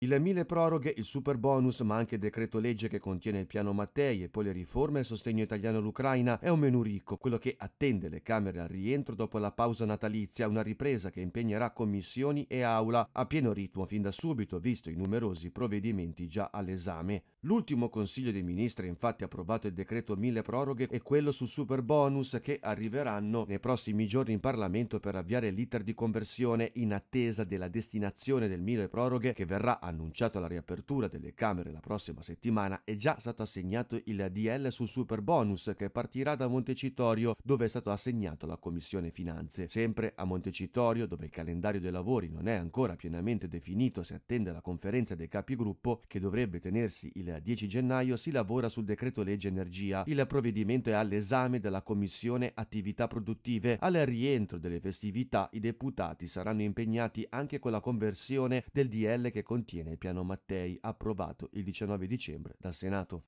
Il mille proroghe, il super bonus, ma anche il decreto legge che contiene il piano Mattei e poi le riforme e il sostegno italiano all'Ucraina è un menù ricco, quello che attende le Camere al rientro dopo la pausa natalizia, una ripresa che impegnerà commissioni e aula a pieno ritmo fin da subito, visto i numerosi provvedimenti già all'esame. L'ultimo Consiglio dei Ministri ha infatti approvato il decreto mille proroghe e quello sul super bonus che arriveranno nei prossimi giorni in Parlamento per avviare l'iter di conversione in attesa della destinazione del mille proroghe che verrà annunciato la riapertura delle Camere la prossima settimana, è già stato assegnato il DL sul super bonus che partirà da Montecitorio dove è stato assegnato la Commissione Finanze. Sempre a Montecitorio, dove il calendario dei lavori non è ancora pienamente definito, si attende la conferenza dei capigruppo che dovrebbe tenersi il 10 gennaio, si lavora sul decreto legge energia. Il provvedimento è all'esame della Commissione Attività Produttive. Al rientro delle festività i deputati saranno impegnati anche con la conversione del DL che contiene contiene il piano Mattei approvato il 19 dicembre dal Senato.